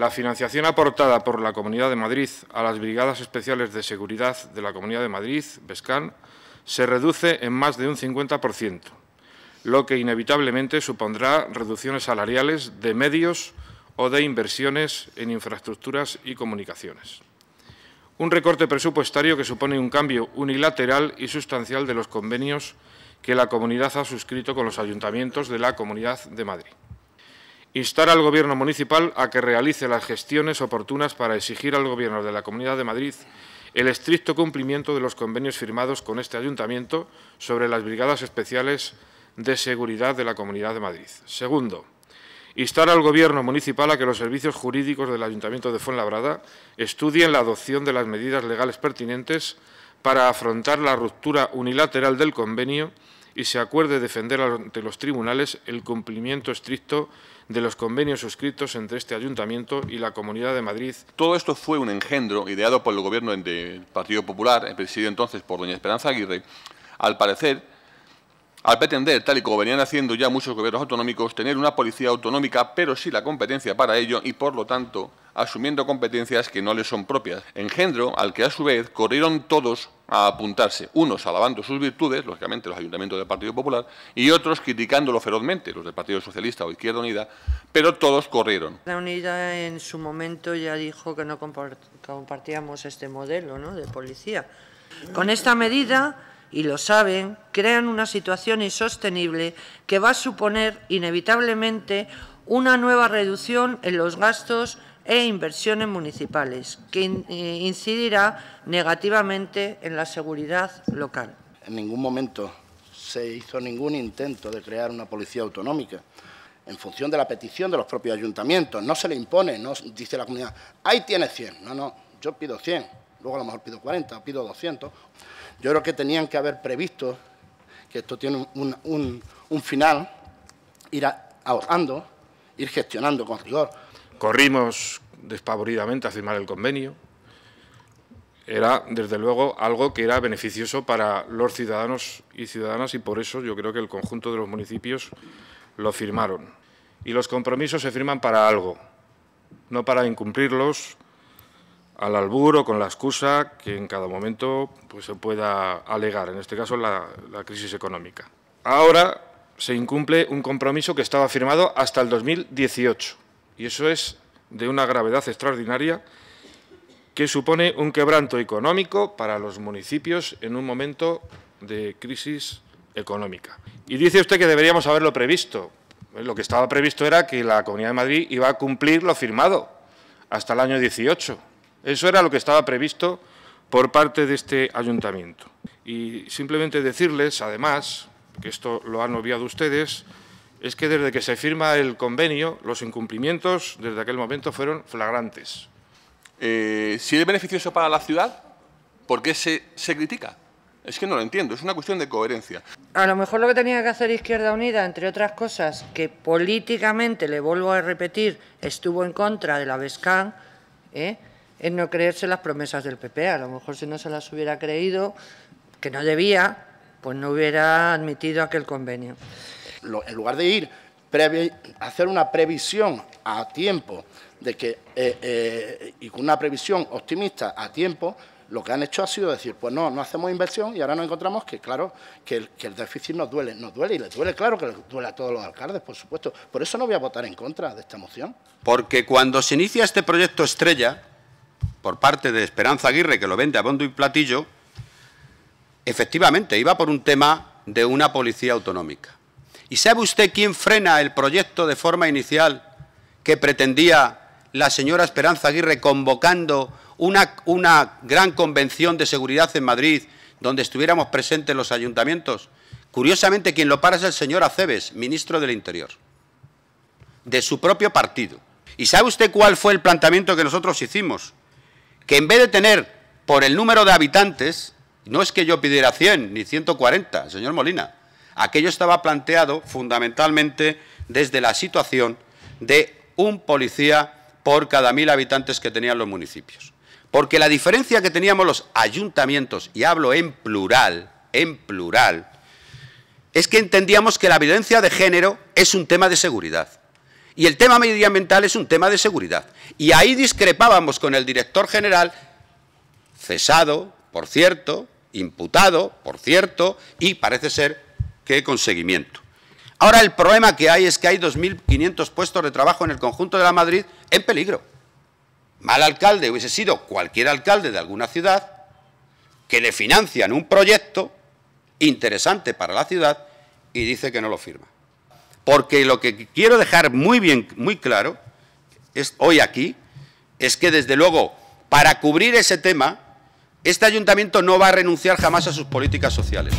La financiación aportada por la Comunidad de Madrid a las Brigadas Especiales de Seguridad de la Comunidad de Madrid, BESCAN, se reduce en más de un 50%, lo que inevitablemente supondrá reducciones salariales de medios o de inversiones en infraestructuras y comunicaciones. Un recorte presupuestario que supone un cambio unilateral y sustancial de los convenios que la comunidad ha suscrito con los ayuntamientos de la Comunidad de Madrid instar al Gobierno municipal a que realice las gestiones oportunas para exigir al Gobierno de la Comunidad de Madrid el estricto cumplimiento de los convenios firmados con este ayuntamiento sobre las brigadas especiales de seguridad de la Comunidad de Madrid. Segundo, instar al Gobierno municipal a que los servicios jurídicos del Ayuntamiento de Fuenlabrada estudien la adopción de las medidas legales pertinentes para afrontar la ruptura unilateral del convenio y se acuerde defender ante los tribunales el cumplimiento estricto de los convenios suscritos entre este Ayuntamiento y la Comunidad de Madrid. Todo esto fue un engendro ideado por el Gobierno del Partido Popular, eh, presidido entonces por doña Esperanza Aguirre, al parecer al pretender, tal y como venían haciendo ya muchos gobiernos autonómicos, tener una policía autonómica, pero sí la competencia para ello y, por lo tanto, asumiendo competencias que no les son propias. Engendro al que, a su vez, corrieron todos a apuntarse, unos alabando sus virtudes, lógicamente los ayuntamientos del Partido Popular, y otros criticándolo ferozmente, los del Partido Socialista o Izquierda Unida, pero todos corrieron. La Unida en su momento ya dijo que no compartíamos este modelo de policía. Con esta medida y lo saben, crean una situación insostenible que va a suponer inevitablemente una nueva reducción en los gastos e inversiones municipales, que eh, incidirá negativamente en la seguridad local. En ningún momento se hizo ningún intento de crear una policía autonómica en función de la petición de los propios ayuntamientos. No se le impone, dice la comunidad, ahí tiene 100. No, no, yo pido 100 luego a lo mejor pido 40, pido 200. Yo creo que tenían que haber previsto que esto tiene un, un final, ir ahorrando, ir gestionando con rigor. Corrimos despavoridamente a firmar el convenio. Era, desde luego, algo que era beneficioso para los ciudadanos y ciudadanas y por eso yo creo que el conjunto de los municipios lo firmaron. Y los compromisos se firman para algo, no para incumplirlos, al alburo, con la excusa que en cada momento pues, se pueda alegar, en este caso la, la crisis económica. Ahora se incumple un compromiso que estaba firmado hasta el 2018 y eso es de una gravedad extraordinaria que supone un quebranto económico para los municipios en un momento de crisis económica. Y dice usted que deberíamos haberlo previsto. Eh, lo que estaba previsto era que la Comunidad de Madrid iba a cumplir lo firmado hasta el año 18. Eso era lo que estaba previsto por parte de este ayuntamiento. Y simplemente decirles, además, que esto lo han obviado ustedes, es que desde que se firma el convenio, los incumplimientos desde aquel momento fueron flagrantes. Eh, si es beneficioso para la ciudad, ¿por qué se, se critica? Es que no lo entiendo, es una cuestión de coherencia. A lo mejor lo que tenía que hacer Izquierda Unida, entre otras cosas, que políticamente, le vuelvo a repetir, estuvo en contra de la Vescan. ¿eh? en no creerse las promesas del PP. A lo mejor si no se las hubiera creído, que no debía, pues no hubiera admitido aquel convenio. en lugar de ir a hacer una previsión a tiempo de que eh, eh, y con una previsión optimista a tiempo, lo que han hecho ha sido decir, pues no, no hacemos inversión y ahora nos encontramos que, claro, que el, que el, déficit nos duele, nos duele y les duele, claro que les duele a todos los alcaldes, por supuesto. Por eso no voy a votar en contra de esta moción. Porque cuando se inicia este proyecto estrella, por parte de Esperanza Aguirre, que lo vende a bondo y platillo, efectivamente iba por un tema de una policía autonómica. ¿Y sabe usted quién frena el proyecto de forma inicial que pretendía la señora Esperanza Aguirre convocando una, una gran convención de seguridad en Madrid donde estuviéramos presentes los ayuntamientos? Curiosamente, quien lo para es el señor Aceves, ministro del Interior, de su propio partido. ¿Y sabe usted cuál fue el planteamiento que nosotros hicimos? que en vez de tener por el número de habitantes, no es que yo pidiera 100 ni 140, señor Molina, aquello estaba planteado fundamentalmente desde la situación de un policía por cada mil habitantes que tenían los municipios. Porque la diferencia que teníamos los ayuntamientos, y hablo en plural, en plural, es que entendíamos que la violencia de género es un tema de seguridad. Y el tema medioambiental es un tema de seguridad. Y ahí discrepábamos con el director general, cesado, por cierto, imputado, por cierto, y parece ser que con seguimiento. Ahora el problema que hay es que hay 2.500 puestos de trabajo en el conjunto de la Madrid en peligro. Mal alcalde hubiese sido cualquier alcalde de alguna ciudad que le financian un proyecto interesante para la ciudad y dice que no lo firma. Porque lo que quiero dejar muy bien, muy claro, es hoy aquí, es que desde luego, para cubrir ese tema, este ayuntamiento no va a renunciar jamás a sus políticas sociales.